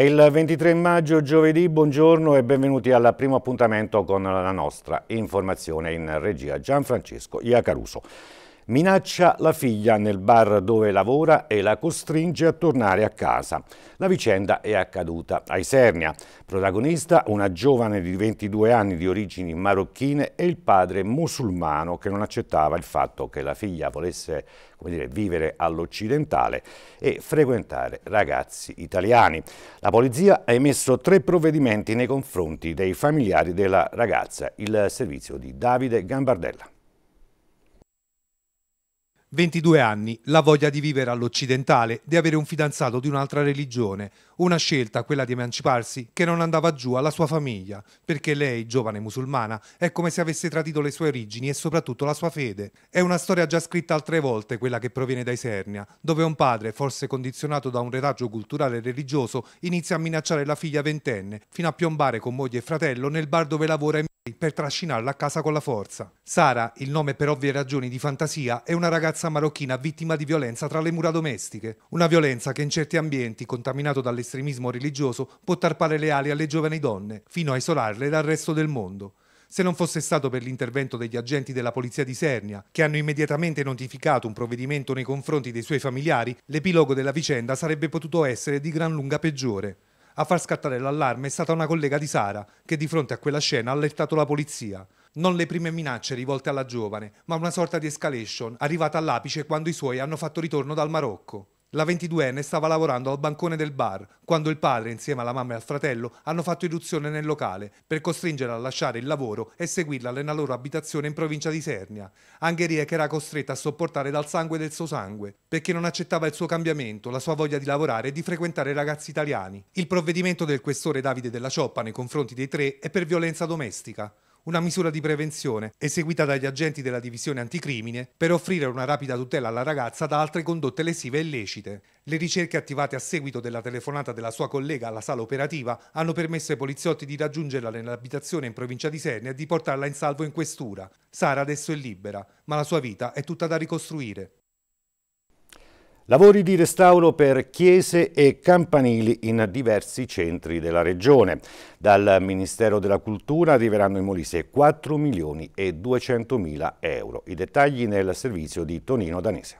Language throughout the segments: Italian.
È il 23 maggio, giovedì, buongiorno e benvenuti al primo appuntamento con la nostra informazione in regia Gianfrancesco Iacaruso. Minaccia la figlia nel bar dove lavora e la costringe a tornare a casa. La vicenda è accaduta a Isernia. Protagonista una giovane di 22 anni di origini marocchine e il padre musulmano che non accettava il fatto che la figlia volesse dire, vivere all'occidentale e frequentare ragazzi italiani. La polizia ha emesso tre provvedimenti nei confronti dei familiari della ragazza, il servizio di Davide Gambardella. 22 anni, la voglia di vivere all'occidentale, di avere un fidanzato di un'altra religione, una scelta, quella di emanciparsi, che non andava giù alla sua famiglia, perché lei, giovane musulmana, è come se avesse tradito le sue origini e soprattutto la sua fede. È una storia già scritta altre volte, quella che proviene da Isernia, dove un padre, forse condizionato da un retaggio culturale e religioso, inizia a minacciare la figlia ventenne, fino a piombare con moglie e fratello nel bar dove lavora e per trascinarla a casa con la forza. Sara, il nome per ovvie ragioni di fantasia, è una ragazza marocchina vittima di violenza tra le mura domestiche. Una violenza che in certi ambienti, contaminato dalle dell'estremismo religioso può tarpare le ali alle giovani donne, fino a isolarle dal resto del mondo. Se non fosse stato per l'intervento degli agenti della polizia di Sernia, che hanno immediatamente notificato un provvedimento nei confronti dei suoi familiari, l'epilogo della vicenda sarebbe potuto essere di gran lunga peggiore. A far scattare l'allarme è stata una collega di Sara, che di fronte a quella scena ha allertato la polizia. Non le prime minacce rivolte alla giovane, ma una sorta di escalation, arrivata all'apice quando i suoi hanno fatto ritorno dal Marocco. La 22enne stava lavorando al bancone del bar quando il padre, insieme alla mamma e al fratello, hanno fatto irruzione nel locale per costringerla a lasciare il lavoro e seguirla nella loro abitazione in provincia di Sernia, angherie che era costretta a sopportare dal sangue del suo sangue, perché non accettava il suo cambiamento, la sua voglia di lavorare e di frequentare ragazzi italiani. Il provvedimento del questore Davide della Cioppa nei confronti dei tre è per violenza domestica una misura di prevenzione eseguita dagli agenti della divisione anticrimine per offrire una rapida tutela alla ragazza da altre condotte lesive e illecite. Le ricerche attivate a seguito della telefonata della sua collega alla sala operativa hanno permesso ai poliziotti di raggiungerla nell'abitazione in provincia di Sernia e di portarla in salvo in questura. Sara adesso è libera, ma la sua vita è tutta da ricostruire. Lavori di restauro per chiese e campanili in diversi centri della regione. Dal Ministero della Cultura arriveranno in Molise 4 milioni e 200 mila euro. I dettagli nel servizio di Tonino Danese.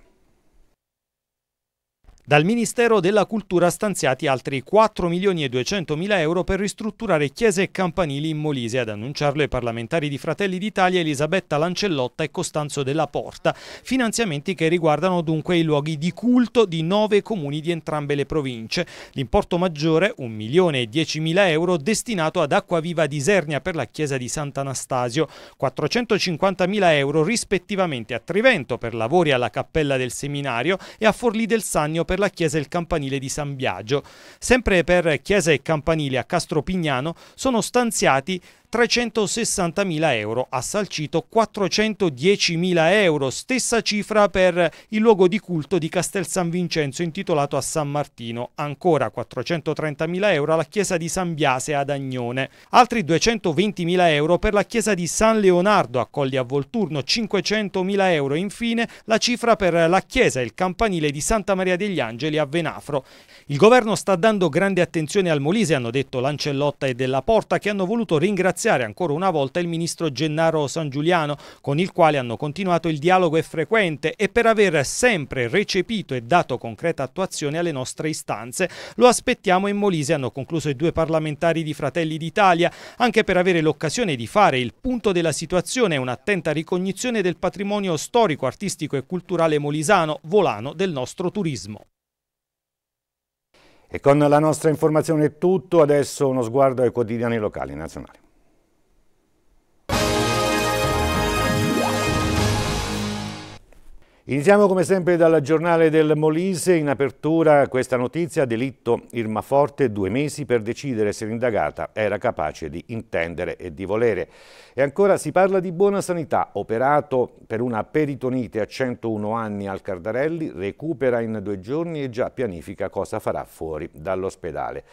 Dal Ministero della Cultura stanziati altri 4 milioni e 200 mila euro per ristrutturare chiese e campanili in Molise, ad annunciarlo i parlamentari di Fratelli d'Italia Elisabetta Lancellotta e Costanzo della Porta, finanziamenti che riguardano dunque i luoghi di culto di nove comuni di entrambe le province. L'importo maggiore, 1 milione e 10 mila euro, destinato ad Acquaviva di Sernia per la chiesa di Sant'Anastasio, 450 mila euro rispettivamente a Trivento per lavori alla cappella del seminario e a Forlì del Sannio per la chiesa e il campanile di San Biagio. Sempre per chiesa e campanile a Castropignano sono stanziati 360.000 euro, ha salcito 410.000 euro, stessa cifra per il luogo di culto di Castel San Vincenzo intitolato a San Martino, ancora 430.000 euro alla chiesa di San Biase ad Agnone, altri 220.000 euro per la chiesa di San Leonardo a Colli a Volturno, 500.000 euro infine la cifra per la chiesa e il campanile di Santa Maria degli Angeli a Venafro. Il governo sta dando grande attenzione al Molise, hanno detto Lancellotta e Della Porta che hanno voluto ringraziare ringraziare ancora una volta il ministro Gennaro San Giuliano, con il quale hanno continuato il dialogo è frequente e per aver sempre recepito e dato concreta attuazione alle nostre istanze. Lo aspettiamo in Molise, hanno concluso i due parlamentari di Fratelli d'Italia, anche per avere l'occasione di fare il punto della situazione e un'attenta ricognizione del patrimonio storico, artistico e culturale molisano, volano del nostro turismo. E con la nostra informazione è tutto, adesso uno sguardo ai quotidiani locali nazionali. Iniziamo come sempre dal giornale del Molise, in apertura questa notizia, delitto Irma Forte, due mesi per decidere se l'indagata era capace di intendere e di volere. E ancora si parla di buona sanità, operato per una peritonite a 101 anni al Cardarelli, recupera in due giorni e già pianifica cosa farà fuori dall'ospedale.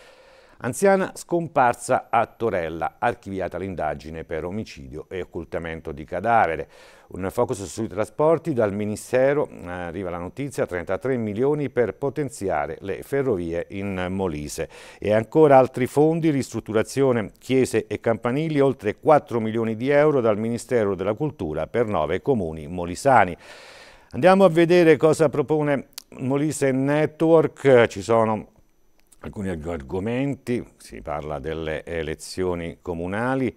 Anziana scomparsa a Torella, archiviata l'indagine per omicidio e occultamento di cadavere. Un focus sui trasporti dal Ministero, eh, arriva la notizia, 33 milioni per potenziare le ferrovie in Molise. E ancora altri fondi, ristrutturazione chiese e campanili, oltre 4 milioni di euro dal Ministero della Cultura per nove comuni molisani. Andiamo a vedere cosa propone Molise Network, ci sono alcuni argomenti, si parla delle elezioni comunali,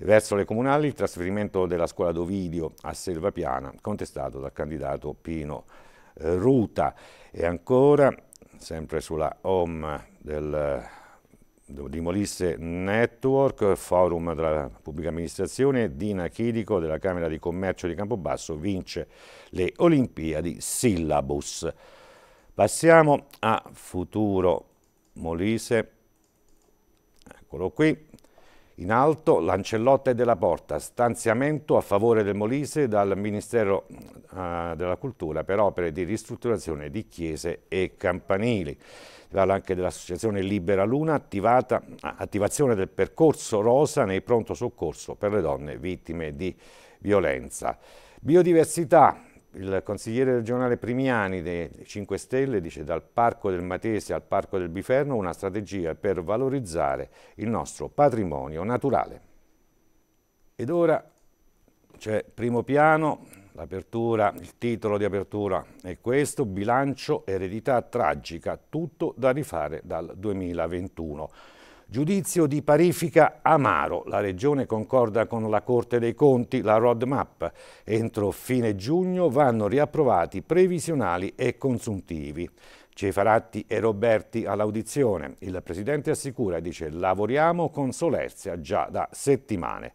verso le comunali il trasferimento della scuola d'Ovidio a Selvapiana, contestato dal candidato Pino eh, Ruta e ancora, sempre sulla home del di Molisse Network, forum della pubblica amministrazione, Dina Chidico della Camera di Commercio di Campobasso vince le Olimpiadi Syllabus. Passiamo a futuro Molise, eccolo qui, in alto Lancellotte della Porta, stanziamento a favore del Molise dal Ministero eh, della Cultura per opere di ristrutturazione di chiese e campanili. Si parla anche dell'associazione Libera Luna, attivata, attivazione del percorso rosa nei pronto soccorso per le donne vittime di violenza. Biodiversità, il consigliere regionale Primiani dei 5 Stelle dice dal Parco del Matese al Parco del Biferno una strategia per valorizzare il nostro patrimonio naturale. Ed ora c'è primo piano, l'apertura, il titolo di apertura è questo, bilancio eredità tragica, tutto da rifare dal 2021. Giudizio di parifica amaro. La Regione concorda con la Corte dei Conti la roadmap. Entro fine giugno vanno riapprovati previsionali e consuntivi. Cefaratti e Roberti all'audizione. Il Presidente assicura e dice lavoriamo con solerzia già da settimane.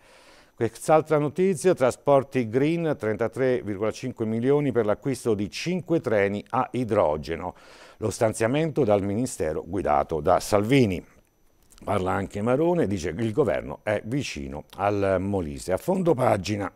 Quest'altra notizia, trasporti green, 33,5 milioni per l'acquisto di 5 treni a idrogeno. Lo stanziamento dal Ministero guidato da Salvini parla anche Marone, dice che il governo è vicino al Molise. A fondo pagina,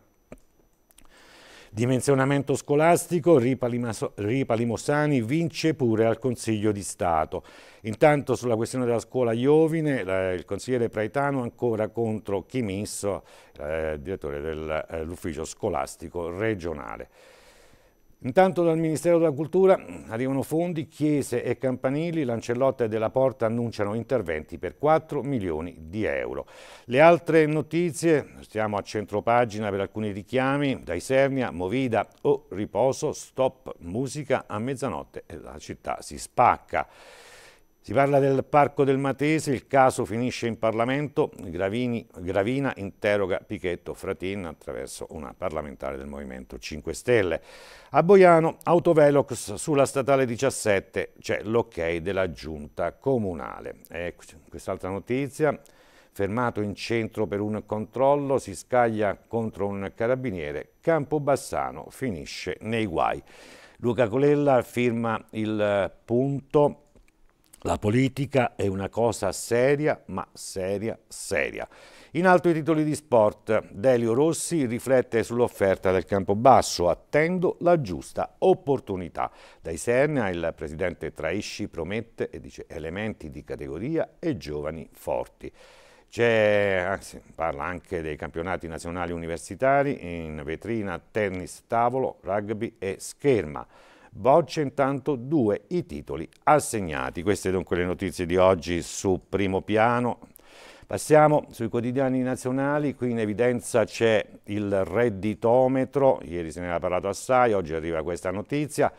dimensionamento scolastico, Ripalimosani vince pure al Consiglio di Stato. Intanto sulla questione della scuola Iovine, il consigliere Praetano ancora contro Chimisso, eh, direttore dell'ufficio eh, scolastico regionale. Intanto dal Ministero della Cultura arrivano fondi, chiese e campanili, Lancellotta e Della Porta annunciano interventi per 4 milioni di euro. Le altre notizie, stiamo a centropagina per alcuni richiami, dai Sernia, Movida o oh, Riposo, stop musica a mezzanotte e la città si spacca. Si parla del Parco del Matese, il caso finisce in Parlamento, Gravini, Gravina interroga Pichetto Fratin attraverso una parlamentare del Movimento 5 Stelle. A Boiano, autovelox sulla statale 17, c'è l'ok della giunta comunale. E quest'altra notizia, fermato in centro per un controllo, si scaglia contro un carabiniere, Campobassano finisce nei guai. Luca Colella firma il eh, punto la politica è una cosa seria, ma seria, seria. In alto i titoli di sport. Delio Rossi riflette sull'offerta del Campobasso. Attendo la giusta opportunità. Dai Serna il presidente Traisci promette e dice elementi di categoria e giovani forti. C'è, parla anche dei campionati nazionali universitari in vetrina tennis, tavolo, rugby e scherma boccia intanto due i titoli assegnati. Queste dunque le notizie di oggi su primo piano. Passiamo sui quotidiani nazionali, qui in evidenza c'è il redditometro, ieri se ne era parlato assai, oggi arriva questa notizia,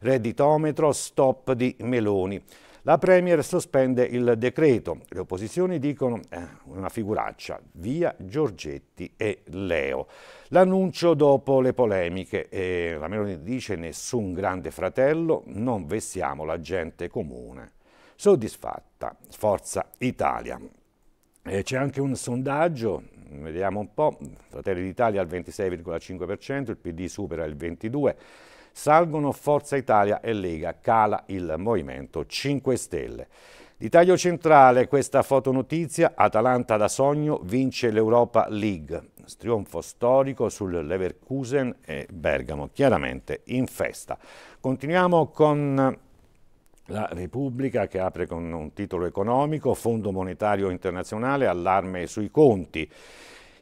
redditometro stop di Meloni. La Premier sospende il decreto. Le opposizioni dicono eh, una figuraccia, via Giorgetti e Leo. L'annuncio dopo le polemiche. Eh, la Meloni dice nessun grande fratello, non vessiamo la gente comune. Soddisfatta, Forza Italia. Eh, C'è anche un sondaggio, vediamo un po', Fratelli d'Italia al 26,5%, il PD supera il 22%, Salgono Forza Italia e Lega, cala il Movimento 5 Stelle. Di taglio centrale questa fotonotizia, Atalanta da sogno vince l'Europa League. Trionfo storico sul Leverkusen e Bergamo, chiaramente in festa. Continuiamo con la Repubblica che apre con un titolo economico, Fondo Monetario Internazionale, allarme sui conti.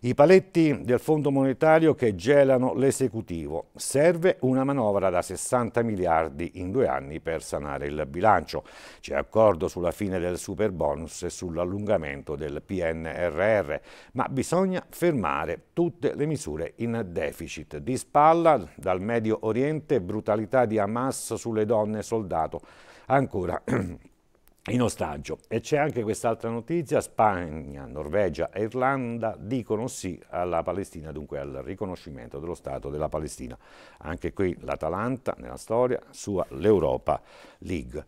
I paletti del Fondo Monetario che gelano l'esecutivo. Serve una manovra da 60 miliardi in due anni per sanare il bilancio. C'è accordo sulla fine del super bonus e sull'allungamento del PNRR, ma bisogna fermare tutte le misure in deficit. Di spalla dal Medio Oriente brutalità di Hamas sulle donne soldato. Ancora in ostaggio. E c'è anche quest'altra notizia, Spagna, Norvegia e Irlanda dicono sì alla Palestina, dunque al riconoscimento dello Stato della Palestina. Anche qui l'Atalanta nella storia, sua l'Europa League.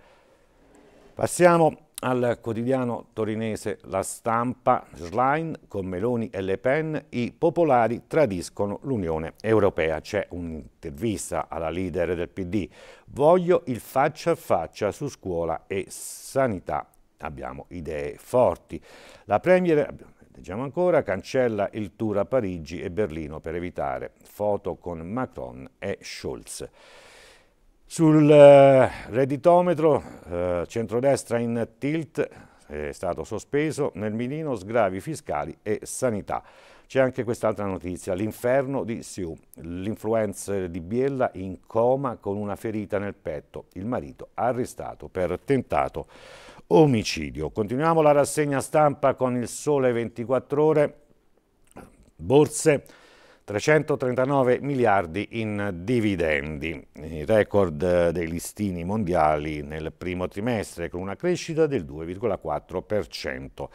Passiamo al quotidiano torinese La Stampa, Schlein con Meloni e Le Pen, i popolari tradiscono l'Unione Europea. C'è un'intervista alla leader del PD, voglio il faccia a faccia su scuola e sanità. Abbiamo idee forti. La Premier, leggiamo ancora, cancella il tour a Parigi e Berlino per evitare foto con Macron e Scholz. Sul eh, redditometro eh, centrodestra in tilt è stato sospeso, nel mirino sgravi fiscali e sanità. C'è anche quest'altra notizia, l'inferno di Siu, l'influencer di Biella in coma con una ferita nel petto, il marito arrestato per tentato omicidio. Continuiamo la rassegna stampa con il sole 24 ore, borse, 339 miliardi in dividendi, il record dei listini mondiali nel primo trimestre con una crescita del 2,4%.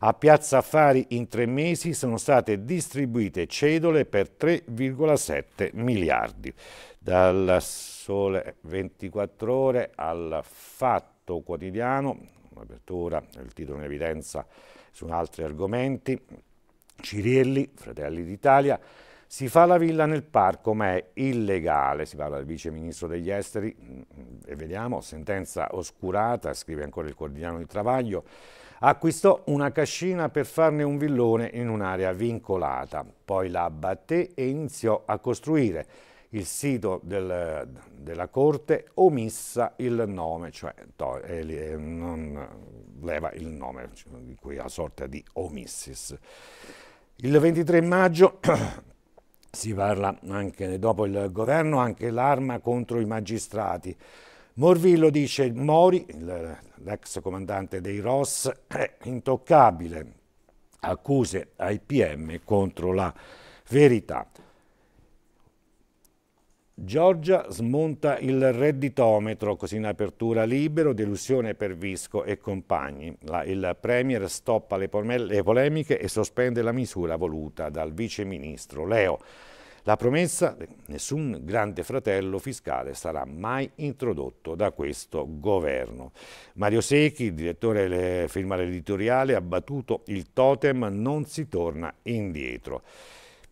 A Piazza Affari in tre mesi sono state distribuite cedole per 3,7 miliardi. Dal sole 24 ore al fatto quotidiano, un'apertura, il titolo in evidenza su altri argomenti, Cirielli, Fratelli d'Italia, si fa la villa nel parco ma è illegale, si parla del vice ministro degli esteri mm, mm, e vediamo, sentenza oscurata, scrive ancora il quotidiano di Travaglio, acquistò una cascina per farne un villone in un'area vincolata, poi la abbatté e iniziò a costruire il sito del, della corte omissa il nome, cioè to, eh, eh non leva il nome, cioè, di cui ha sorta di omissis. Il 23 maggio si parla anche dopo il governo, anche l'arma contro i magistrati. Morvillo dice Mori, l'ex comandante dei ROS, è intoccabile. Accuse ai PM contro la verità. Giorgia smonta il redditometro, così in apertura libero, delusione per Visco e compagni. La, il Premier stoppa le, le polemiche e sospende la misura voluta dal Vice Ministro Leo. La promessa, nessun grande fratello fiscale sarà mai introdotto da questo governo. Mario Secchi, direttore del firma l'editoriale, ha battuto il totem non si torna indietro.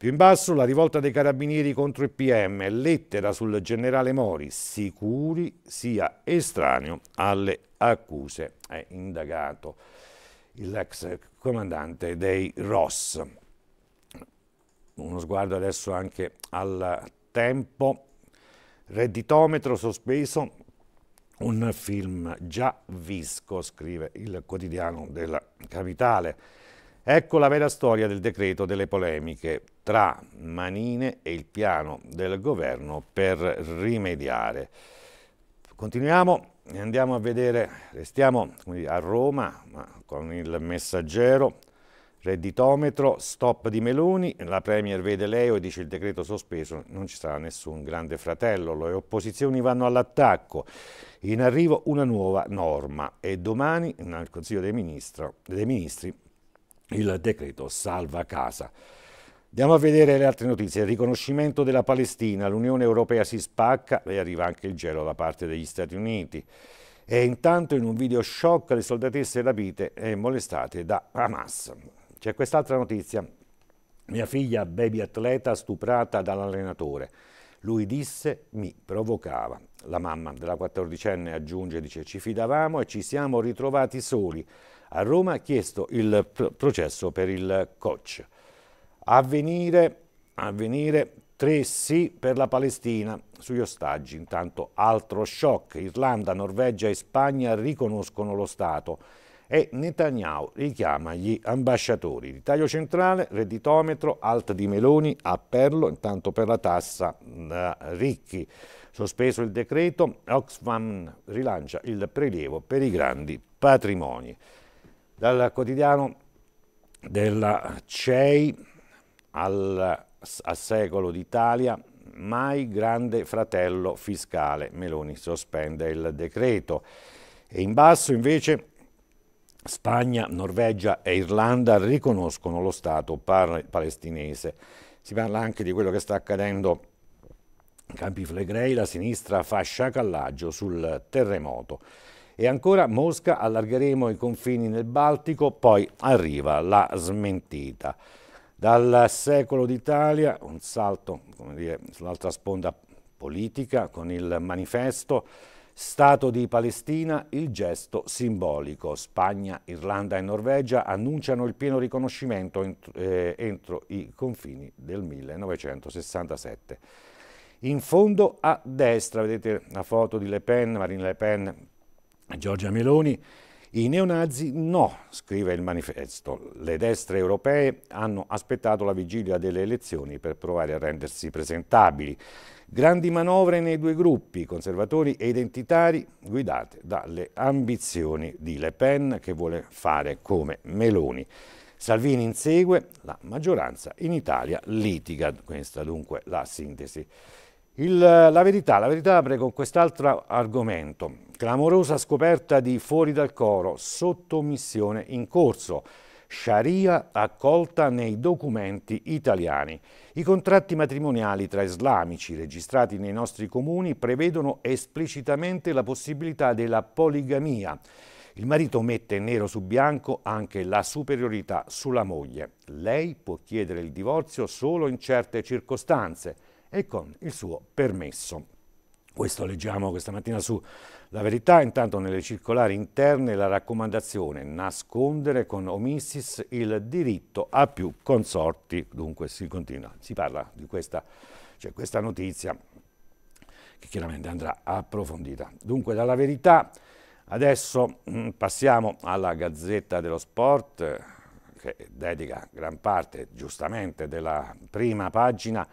Più in basso la rivolta dei carabinieri contro il PM, lettera sul generale Mori, sicuri sia estraneo alle accuse. È indagato l'ex comandante dei Ross. Uno sguardo adesso anche al tempo. Redditometro sospeso, un film già visco, scrive il quotidiano della capitale. Ecco la vera storia del decreto delle polemiche tra Manine e il piano del governo per rimediare. Continuiamo e andiamo a vedere, restiamo a Roma con il messaggero, redditometro, stop di Meloni, la Premier vede Leo e dice il decreto sospeso, non ci sarà nessun grande fratello, le opposizioni vanno all'attacco, in arrivo una nuova norma e domani al Consiglio dei, Ministro, dei Ministri il decreto salva casa. Andiamo a vedere le altre notizie. Il riconoscimento della Palestina, l'Unione Europea si spacca e arriva anche il gelo da parte degli Stati Uniti. E intanto in un video shock le soldatesse rapite e molestate da Hamas. C'è quest'altra notizia. Mia figlia, baby atleta, stuprata dall'allenatore. Lui disse mi provocava. La mamma della 14enne aggiunge dice ci fidavamo e ci siamo ritrovati soli. A Roma ha chiesto il processo per il coach. Avvenire, avvenire tre sì per la Palestina sugli ostaggi. Intanto altro shock. Irlanda, Norvegia e Spagna riconoscono lo Stato e Netanyahu richiama gli ambasciatori. Di taglio centrale, redditometro, alta di Meloni, appello intanto per la tassa da mm, eh, ricchi. Sospeso il decreto, Oxfam rilancia il prelievo per i grandi patrimoni. Dal quotidiano della CEI al, al secolo d'Italia mai grande fratello fiscale. Meloni sospende il decreto. E in basso invece Spagna, Norvegia e Irlanda riconoscono lo Stato palestinese. Si parla anche di quello che sta accadendo in Campi Flegrei, la sinistra fa sciacallaggio sul terremoto. E ancora Mosca, allargheremo i confini nel Baltico, poi arriva la smentita. Dal secolo d'Italia un salto dire, sull'altra sponda politica con il manifesto Stato di Palestina, il gesto simbolico. Spagna, Irlanda e Norvegia annunciano il pieno riconoscimento entro, eh, entro i confini del 1967. In fondo a destra vedete la foto di Le Pen, Marine Le Pen, e Giorgia Meloni, i neonazi no, scrive il manifesto. Le destre europee hanno aspettato la vigilia delle elezioni per provare a rendersi presentabili. Grandi manovre nei due gruppi, conservatori e identitari, guidate dalle ambizioni di Le Pen che vuole fare come Meloni. Salvini insegue, la maggioranza in Italia litiga. Questa dunque la sintesi. Il, la verità, la verità apre con quest'altro argomento. Clamorosa scoperta di fuori dal coro, sottomissione in corso. Sharia accolta nei documenti italiani. I contratti matrimoniali tra islamici registrati nei nostri comuni prevedono esplicitamente la possibilità della poligamia. Il marito mette nero su bianco anche la superiorità sulla moglie. Lei può chiedere il divorzio solo in certe circostanze e con il suo permesso. Questo leggiamo questa mattina su La Verità, intanto nelle circolari interne la raccomandazione nascondere con omissis il diritto a più consorti, dunque si continua, si parla di questa, cioè questa notizia che chiaramente andrà approfondita. Dunque dalla Verità adesso mm, passiamo alla Gazzetta dello Sport che dedica gran parte giustamente della prima pagina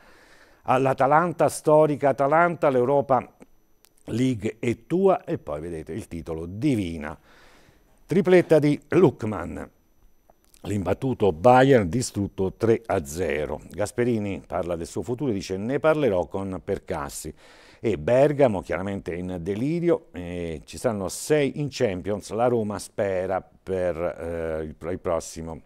all'Atalanta, ah, storica Atalanta, l'Europa League è tua e poi vedete il titolo Divina. Tripletta di Lukman, l'imbattuto Bayern distrutto 3-0. Gasperini parla del suo futuro e dice ne parlerò con Percassi e Bergamo chiaramente in delirio, eh, ci saranno sei in Champions, la Roma spera per eh, il, il prossimo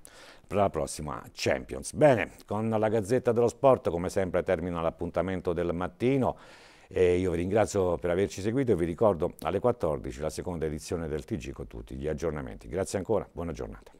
per la prossima Champions. Bene, con la Gazzetta dello Sport come sempre termina l'appuntamento del mattino. E io vi ringrazio per averci seguito e vi ricordo alle 14 la seconda edizione del TG con tutti gli aggiornamenti. Grazie ancora, buona giornata.